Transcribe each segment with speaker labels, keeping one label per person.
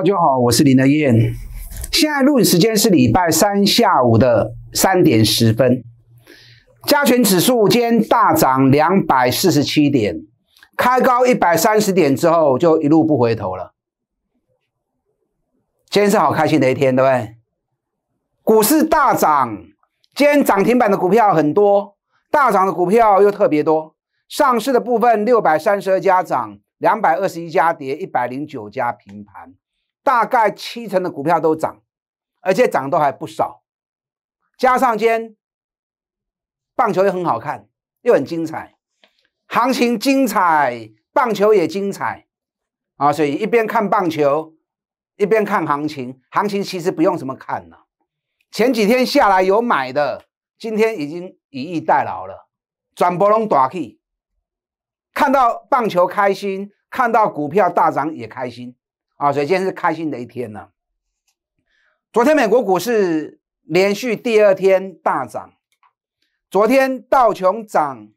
Speaker 1: 大家好，我是林德燕。现在录影时间是礼拜三下午的三点十分。加权指数今天大涨两百四十七点，开高一百三十点之后就一路不回头了。今天是好开心的一天，对不对？股市大涨，今天涨停板的股票很多，大涨的股票又特别多。上市的部分六百三十二家涨，两百二十一家跌，一百零九家平盘。大概七成的股票都涨，而且涨都还不少。加上间棒球也很好看，又很精彩，行情精彩，棒球也精彩啊！所以一边看棒球，一边看行情。行情其实不用什么看了，前几天下来有买的，今天已经以逸待劳了。转波龙短，去，看到棒球开心，看到股票大涨也开心。啊，所以今天是开心的一天呢。昨天美国股市连续第二天大涨，昨天道琼涨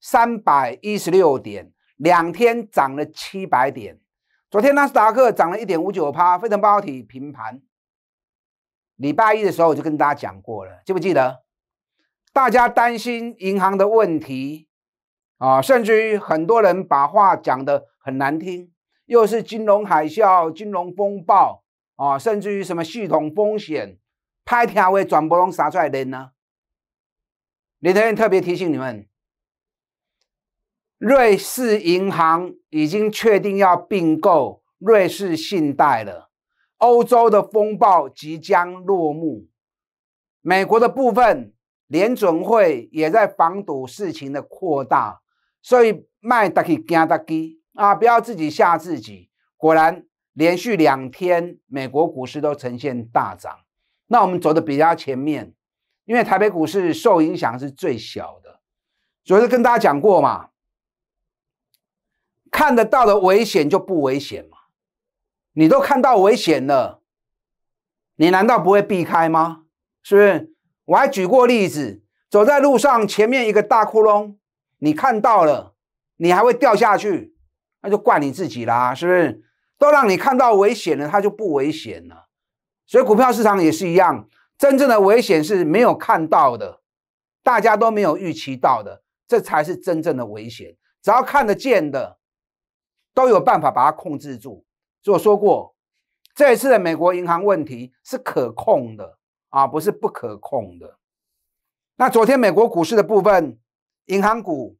Speaker 1: 三百一十六点，两天涨了七百点。昨天纳斯达克涨了一点五九帕，非半导体平盘。礼拜一的时候我就跟大家讲过了，记不记得？大家担心银行的问题啊，甚至于很多人把话讲的很难听。又是金融海啸、金融风暴啊，甚至于什么系统风险，拍片会转播龙杀出来人呢？李德燕特别提醒你们：瑞士银行已经确定要并购瑞士信贷了，欧洲的风暴即将落幕。美国的部分联准会也在防堵事情的扩大，所以卖得起，惊得机。啊！不要自己吓自己。果然，连续两天美国股市都呈现大涨。那我们走的比较前面，因为台北股市受影响是最小的。昨天跟大家讲过嘛，看得到的危险就不危险嘛。你都看到危险了，你难道不会避开吗？是不是？我还举过例子，走在路上前面一个大窟窿，你看到了，你还会掉下去？那就怪你自己啦，是不是？都让你看到危险了，它就不危险了。所以股票市场也是一样，真正的危险是没有看到的，大家都没有预期到的，这才是真正的危险。只要看得见的，都有办法把它控制住。所以我说过，这一次的美国银行问题是可控的啊，不是不可控的。那昨天美国股市的部分，银行股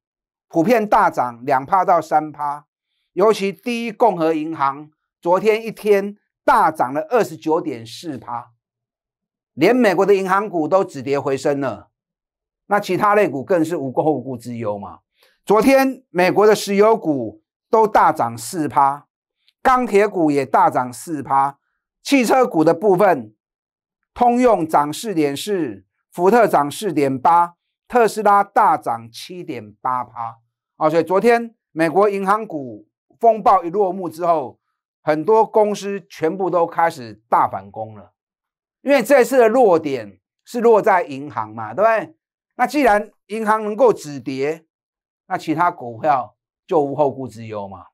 Speaker 1: 普遍大涨两趴到三趴。尤其第一共和银行昨天一天大涨了二十九点四趴，连美国的银行股都止跌回升了。那其他类股更是无后顾之忧嘛。昨天美国的石油股都大涨四趴，钢铁股也大涨四趴，汽车股的部分，通用涨四点四，福特涨四点八，特斯拉大涨七点八趴。啊，所以昨天美国银行股。风暴一落幕之后，很多公司全部都开始大反攻了，因为这次的弱点是落在银行嘛，对不对？那既然银行能够止跌，那其他股票就无后顾之忧嘛。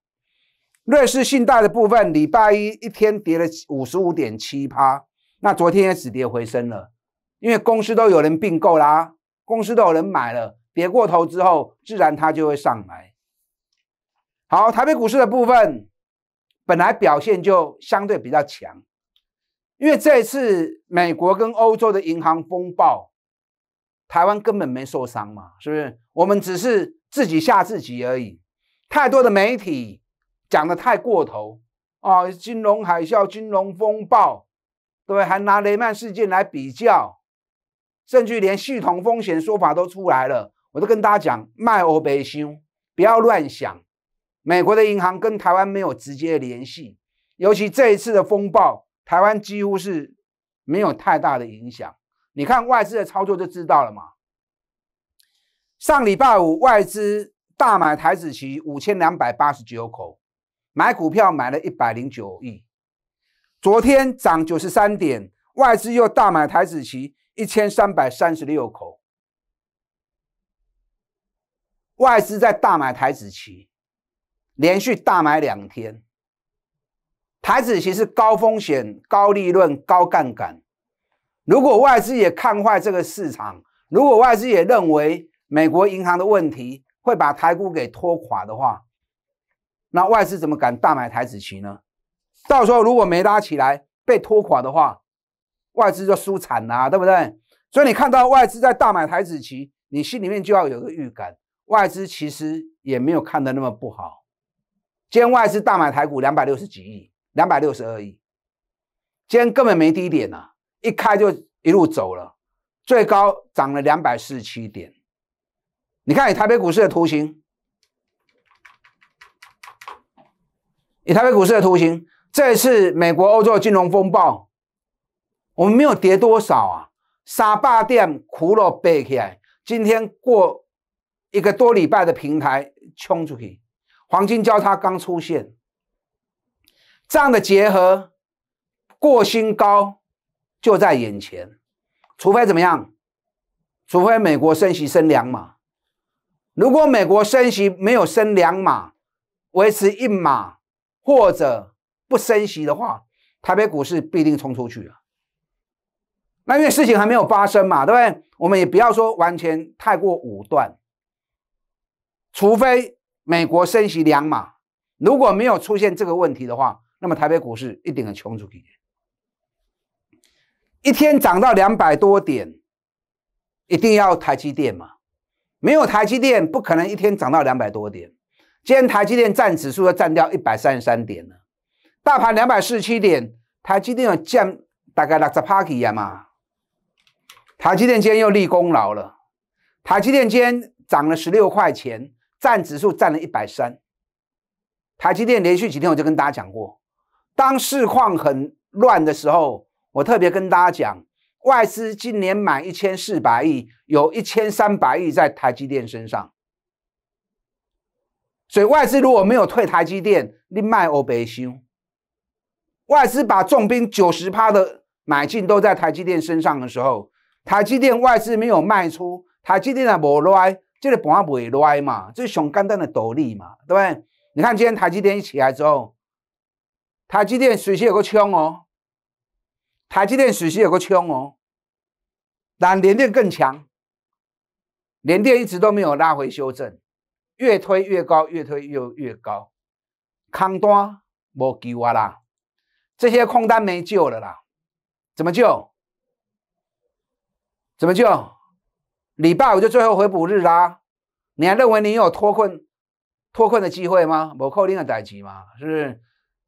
Speaker 1: 瑞士信贷的部分，礼拜一一天跌了五十五点七趴，那昨天也止跌回升了，因为公司都有人并购啦，公司都有人买了，跌过头之后，自然它就会上来。好，台北股市的部分，本来表现就相对比较强，因为这次美国跟欧洲的银行风暴，台湾根本没受伤嘛，是不是？我们只是自己吓自己而已。太多的媒体讲的太过头啊，金融海啸、金融风暴，对，还拿雷曼事件来比较，甚至连系统风险说法都出来了。我都跟大家讲，卖欧白修，不要乱想。美国的银行跟台湾没有直接联系，尤其这一次的风暴，台湾几乎是没有太大的影响。你看外资的操作就知道了嘛。上礼拜五外资大买台子期五千两百八十九口，买股票买了一百零九亿。昨天涨九十三点，外资又大买台子期一千三百三十六口。外资在大买台子期。连续大买两天，台子棋是高风险、高利润、高杠杆。如果外资也看坏这个市场，如果外资也认为美国银行的问题会把台股给拖垮的话，那外资怎么敢大买台子期呢？到时候如果没拉起来，被拖垮的话，外资就输惨了，对不对？所以你看到外资在大买台子期，你心里面就要有个预感，外资其实也没有看的那么不好。今外资大买台股两百六十几亿，两百六十二亿。今天根本没低点呐，一开就一路走了，最高涨了两百四十七点。你看台北股市的图形，你台北股市的图形，这次美国、欧洲金融风暴，我们没有跌多少啊。沙巴店哭了，起来，今天过一个多礼拜的平台冲出去。黄金交叉刚出现，这样的结合过新高就在眼前，除非怎么样？除非美国升息升两码。如果美国升息没有升两码，维持一码或者不升息的话，台北股市必定冲出去了。那因为事情还没有发生嘛，对不对？我们也不要说完全太过武断，除非。美国升息两码，如果没有出现这个问题的话，那么台北股市一定很穷足气。一天涨到两百多点，一定要台积电嘛？没有台积电，不可能一天涨到两百多点。今天台积电占指数要占掉一百三十三点了，大盘两百四十七点，台积电要降大概六十八点嘛？台积电今天又立功劳了，台积电今天涨了十六块钱。占指数占了一百三，台积电连续几天我就跟大家讲过，当市况很乱的时候，我特别跟大家讲，外资今年买一千四百亿，有一千三百亿在台积电身上，所以外资如果没有退台积电，另卖欧贝修。外资把重兵九十趴的买进都在台积电身上的时候，台积电外资没有卖出，台积电的莫赖。这个盘未歪嘛，最上简单的道理嘛，对不对？你看今天台积电起来之后，台积电随时有个枪哦，台积电随时有个枪哦，但联电更强，联电一直都没有拉回修正，越推越高，越推越越高，空单无救啦，这些空单没救了啦，怎么救？怎么救？礼拜五就最后回补日啦，你还认为你有脱困、脱困的机会吗？没扣你的底金吗？是不是？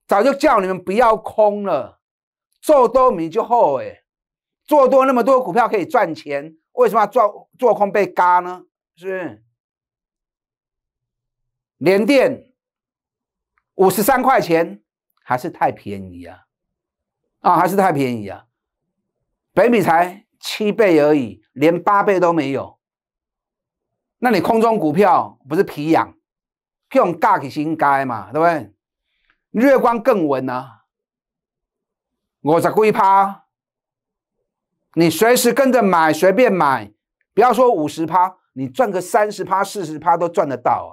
Speaker 1: 早就叫你们不要空了，做多米就后悔，做多那么多股票可以赚钱，为什么要做做空被割呢？是，连电五十三块钱还是太便宜啊？啊，还是太便宜啊？北米才七倍而已。连八倍都没有，那你空中股票不是皮痒，用种起心该嘛，对不对？月光更稳啊，我才故意趴，你随时跟着买，随便买，不要说五十趴，你赚个三十趴、四十趴都赚得到啊。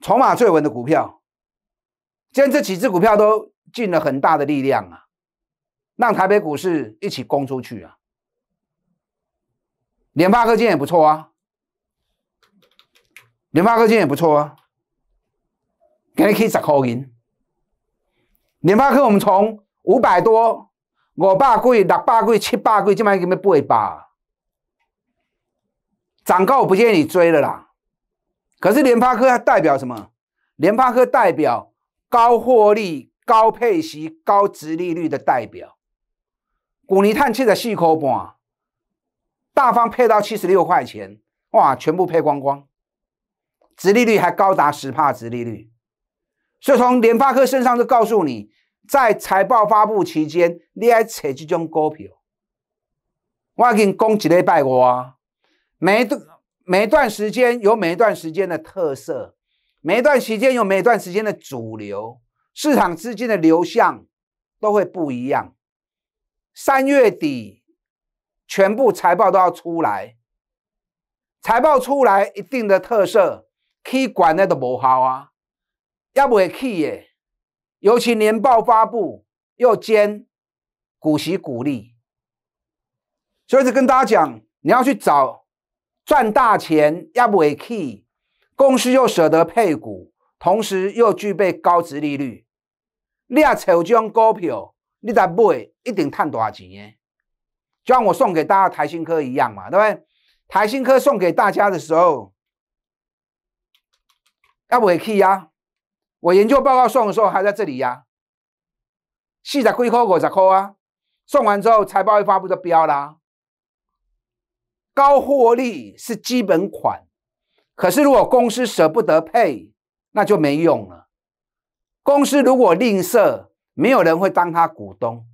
Speaker 1: 筹码最稳的股票，今天这几只股票都尽了很大的力量啊，让台北股市一起攻出去啊。联发科今天也不错啊，联发科今天也不错啊，今天可以十块银。联发科我们从五百多、五百贵、六百贵、七百贵，这卖一个卖八百，涨高我不建议你追了啦。可是联发科它代表什么？联发科代表高获利、高配息、高殖利率的代表。古尼探七的四块半。大方配到七十六块钱，哇，全部配光光，殖利率还高达十帕殖利率，所以从联发科身上就告诉你，在财报发布期间，你爱扯这种股票。我跟讲一礼拜我，每一段每一段时间有每一段时间的特色，每一段时间有每一段时间的主流市场资金的流向都会不一样，三月底。全部财报都要出来，财报出来一定的特色去管那个无效啊，要不得去耶。尤其年报发布又兼股息股利，所以就跟大家讲，你要去找赚大钱，要不得去，公司又舍得配股，同时又具备高值利率，你啊这奖股票，你得买一定赚大钱的。就像我送给大家台新科一样嘛，对不对？台新科送给大家的时候，要不也可以呀？我研究报告送的时候还在这里呀。四十亏扣，五十扣啊。送完之后财报一发布就标啦。高获利是基本款，可是如果公司舍不得配，那就没用了。公司如果吝啬，没有人会当他股东。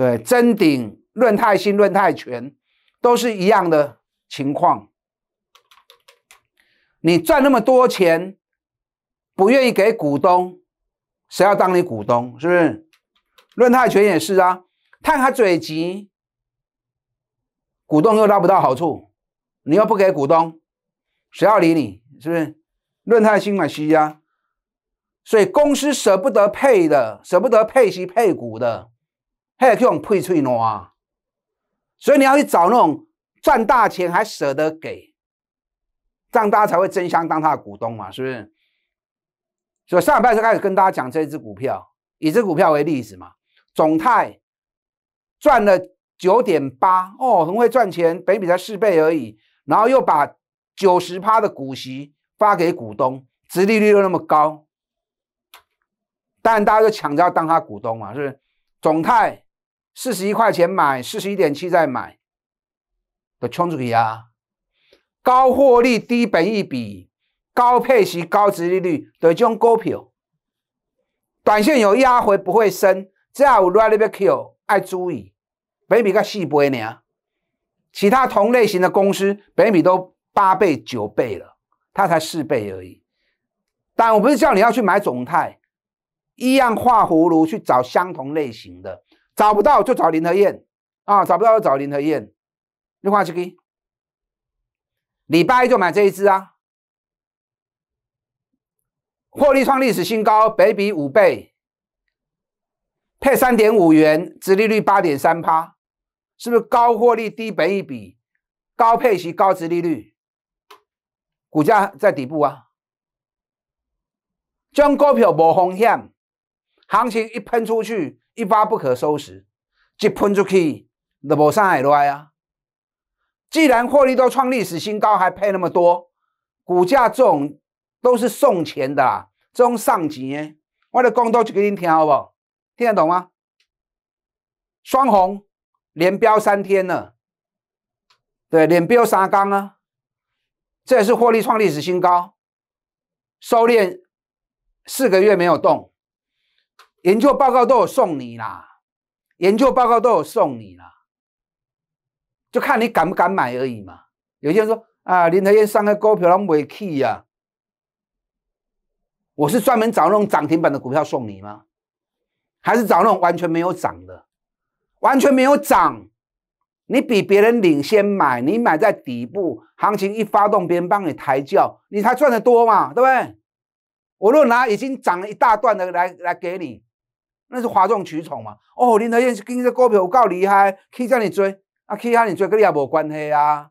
Speaker 1: 对，真鼎、论泰新、论泰全，都是一样的情况。你赚那么多钱，不愿意给股东，谁要当你股东？是不是？论泰全也是啊，探他嘴急，股东又捞不到好处，你又不给股东，谁要理你？是不是？论泰新嘛，是啊。所以公司舍不得配的，舍不得配息配股的。还有这种翡翠啊。所以你要去找那种赚大钱还舍得给，这样大家才会争相当他的股东嘛，是不是？所以上半段就开始跟大家讲这一只股票，以这股票为例子嘛，总泰赚了九点八哦，很会赚钱，倍比才四倍而已，然后又把九十趴的股息发给股东，殖利率又那么高，当然大家就抢着要当他股东嘛，是不是？总泰。四十一块钱买，四十一点七再买，得冲出去啊！高获利、低本益比，高配息、高殖利率的一张股票，短线有压回不会升，再有 k i l l 爱注意。北比个四不呢？其他同类型的公司北比都八倍、九倍了，它才四倍而已。但我不是叫你要去买总泰，一样画葫芦去找相同类型的。找不到就找林和燕，啊，找不到就找林和燕。你看这个，礼拜一就买这一支啊，获利创历史新高，北比五倍，配三点五元，殖利率八点三趴，是不是高获利低一比，高配息高殖利率，股价在底部啊，这股票无风险，行情一喷出去。一发不可收拾，一喷出去，那无啥海赖啊！既然获利都创历史新高，还配那么多，股价种都是送钱的，这种上级，我的工都就给你听，好不？好？听得懂吗？双红连标三天了，对，连标三缸啊？这也是获利创历史新高，收敛四个月没有动。研究报告都有送你啦，研究报告都有送你啦，就看你敢不敢买而已嘛。有些人说啊，林德燕上个股票啷么没去呀？我是专门找那种涨停板的股票送你吗？还是找那种完全没有涨的？完全没有涨，你比别人领先买，你买在底部，行情一发动，别人帮你抬轿，你才赚得多嘛，对不对？我若拿已经涨了一大段的来来给你。那是哗众取宠嘛？哦，林德燕是今日股票够厉害，可以叫你追，啊，可以叫你追，跟你也无关系啊。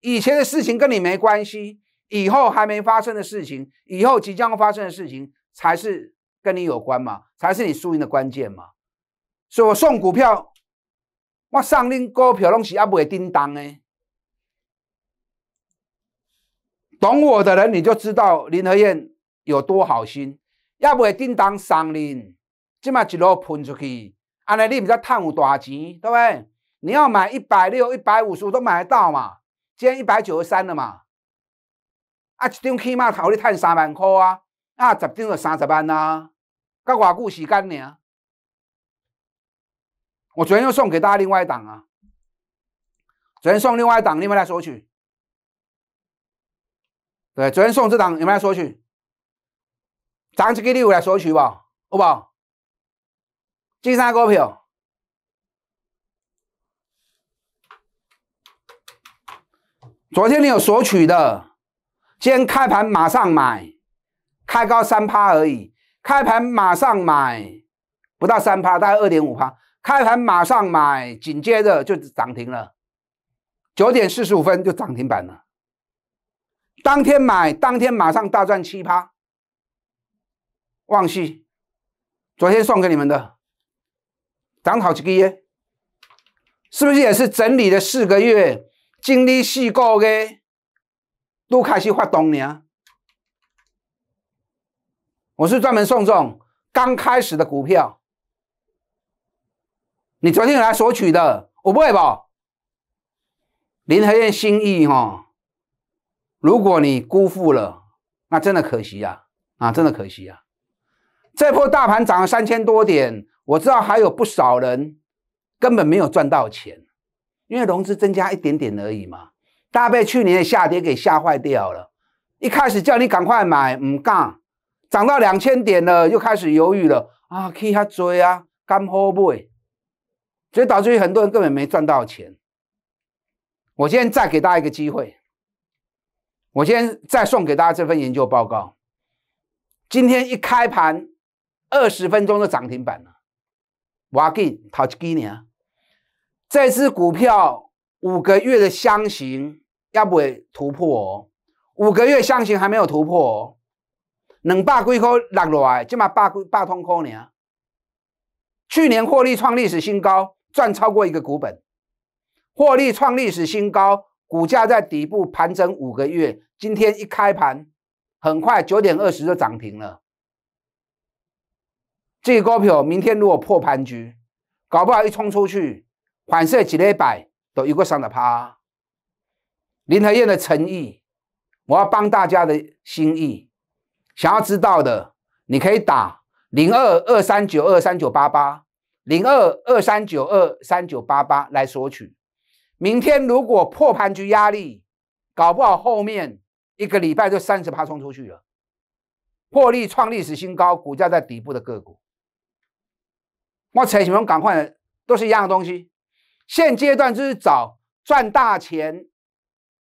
Speaker 1: 以前的事情跟你没关系，以后还没发生的事情，以后即将发生的事情，才是跟你有关嘛，才是你输赢的关键嘛。所以我送股票，我上恁股票拢是阿不叮当的。懂我的人你就知道林德燕有多好心，要不叮当上恁。即嘛一路喷出去，安尼你毋知趁有大钱，对不对？你要买一百六、一百五十都买得到嘛？今天一百九十三了嘛？啊，一张起码头你趁三万块啊！啊，十张就三十万啊！噶偌久时间呢？我昨天又送给大家另外一档啊！昨天送另外一档，另外来索取。对，昨天送这档有没有索取？张吉你有来索取吧，好不好？金沙股票，昨天你有索取的，今天开盘马上买，开高三趴而已。开盘马上买，不到三趴，大概二点五趴。开盘马上买，紧接着就涨停了，九点四十五分就涨停板了。当天买，当天马上大赚七趴，旺系，昨天送给你们的。涨好几个月，是不是也是整理了四个月，经历四个月，都开始发动了？我是专门送种刚开始的股票，你昨天来索取的，我不会吧？林和燕心意哈，如果你辜负了，那真的可惜呀，啊，真的可惜呀！这波大盘涨了三千多点。我知道还有不少人根本没有赚到钱，因为融资增加一点点而已嘛，大家被去年的下跌给吓坏掉了。一开始叫你赶快买，唔干，涨到两千点了又开始犹豫了啊，以哈追啊，敢好买？所以导致于很多人根本没赚到钱。我今天再给大家一个机会，我今天再送给大家这份研究报告。今天一开盘，二十分钟的涨停板了。我记头一年，这支股票五个月的箱型要不会突破哦，五个月箱型还没有突破哦。冷霸龟科落来，今嘛百龟百通块呢？去年获利创历史新高，赚超过一个股本，获利创历史新高，股价在底部盘整五个月，今天一开盘，很快九点二十就涨停了。这个股票明天如果破盘局，搞不好一冲出去，反射几礼拜都一个上的趴。林和燕的诚意，我要帮大家的心意。想要知道的，你可以打零二二三九二三九八八零二二三九二三九八八来索取。明天如果破盘局压力，搞不好后面一个礼拜就三十趴冲出去了，破利创历史新高，股价在底部的个股。我炒你么？赶快，都是一样的东西。现阶段就是找赚大钱、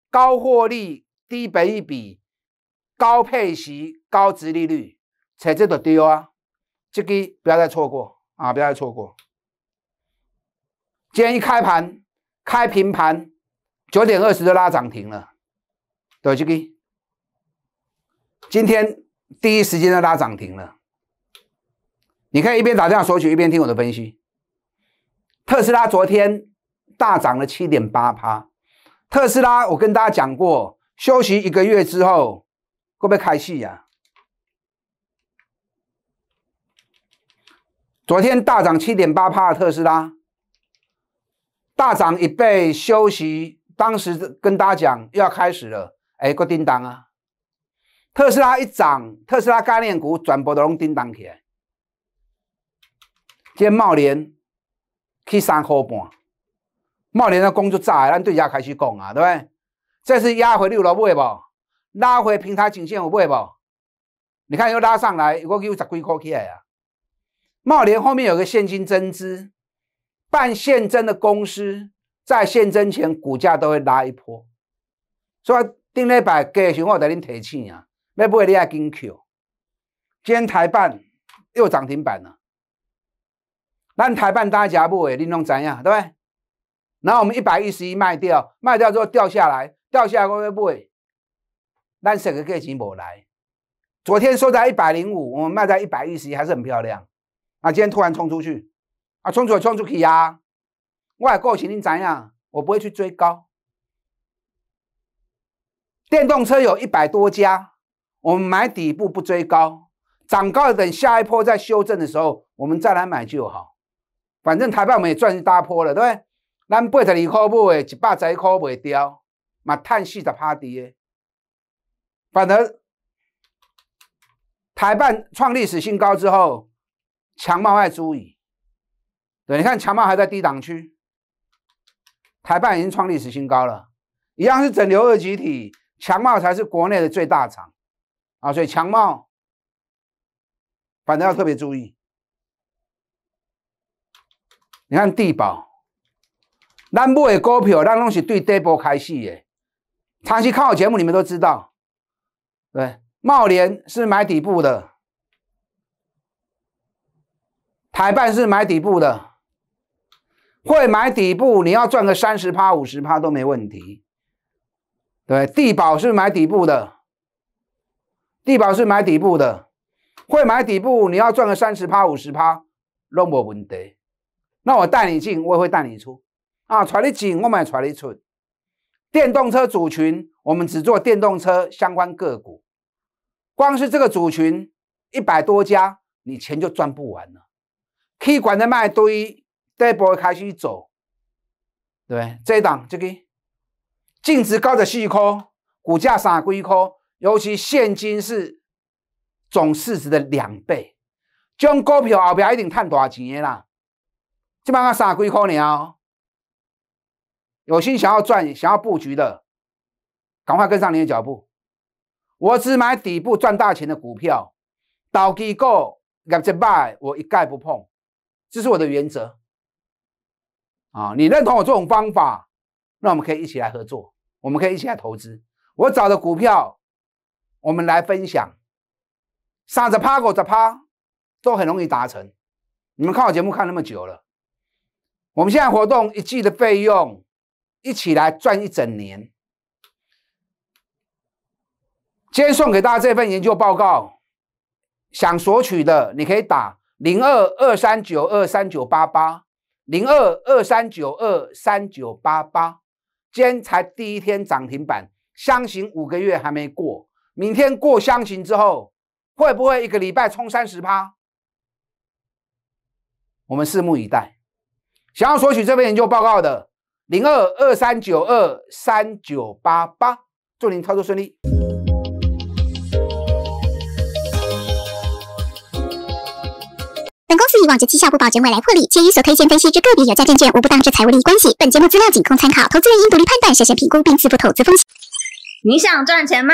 Speaker 1: 高获利、低本益比、高配息、高值利率，才这都丢啊！这个不要再错过啊！不要再错过。今天一开盘，开平盘，九点二十就拉涨停了，对这个，今天第一时间就拉涨停了。你可以一边打电话索取，一边听我的分析。特斯拉昨天大涨了七点八趴。特斯拉，我跟大家讲过，休息一个月之后会不会开戏呀？昨天大涨七点八趴的特斯拉，大涨一倍，休息。当时跟大家讲，又要开始了，哎，个叮当啊！特斯拉一涨，特斯拉概念股转播都拢叮当起来。今天茂联去三块半，茂联的工就炸，咱对家开始讲啊，对不对？这次压回六楼买不？拉回平台颈线有不会不？你看又拉上来，如果有十几块起来啊。茂联后面有个现金增资，办现增的公司，在现增前股价都会拉一波，所以定力板给熊我在你提醒啊，要不你也跟 Q。今天台办又涨停板了。但台半大家不为，你弄怎样，对不对？然后我们一百一十一卖掉，卖掉之后掉下来，掉下来会不会？但整个 K 线没来。昨天收在一百零五，我们卖在一百一十一，还是很漂亮。啊，今天突然冲出去，啊，冲出去冲出去呀！外购行你怎样？我不会去追高。电动车有一百多家，我们买底部不追高，涨高等下一波再修正的时候，我们再来买就好。反正台办也赚一大波了，对不对？咱八十二块买，一百二十块卖掉，嘛赚四十趴的。反正台办创历史新高之后，强茂爱注意。对，你看强茂还在低档区，台办已经创历史新高了，一样是整流二极体，强茂才是国内的最大厂啊，所以强茂反正要特别注意。你看地保，咱买股票，咱东是对底部开始的。长期看我节目，你们都知道，对？茂联是买底部的，台办是买底部的，会买底部，你要赚个三十趴、五十趴都没问题。对，地保是买底部的，地保是买底部的，会买底部，你要赚个三十趴、五十趴，拢无问题。那我带你进，我也会带你出，啊，传你进，我们咪传你出。电动车组群，我们只做电动车相关个股，光是这个组群一百多家，你钱就赚不完了。可以管的麦堆这波开始走，对，这一档这个净值高的细科，股价傻贵科，尤其现金是总市值的两倍，将股票后边一定赚大少钱啦？基本上杀归一空了。有心想要赚、想要布局的，赶快跟上你的脚步。我只买底部赚大钱的股票，倒机构两只卖，我一概不碰，这是我的原则。啊，你认同我这种方法，那我们可以一起来合作，我们可以一起来投资。我找的股票，我们来分享，三十趴、五十趴，都很容易达成。你们看我节目看那么久了。我们现在活动一季的费用，一起来赚一整年。今天送给大家这份研究报告，想索取的你可以打零二二三九二三九八八零二二三九二三九八八。今天才第一天涨停板，箱型五个月还没过，明天过箱型之后，会不会一个礼拜冲三十趴？我们拭目以待。想要索取这份研究报告的零二二三九二三九八八，祝您操作顺利。本公司以往之绩效不保，证未来获利，且与所推荐分析之个别有价证券无不当之财务利益关系。本节目资料仅供参考，投资人应独立判断、审慎评估并自负投资风险。你想赚钱吗？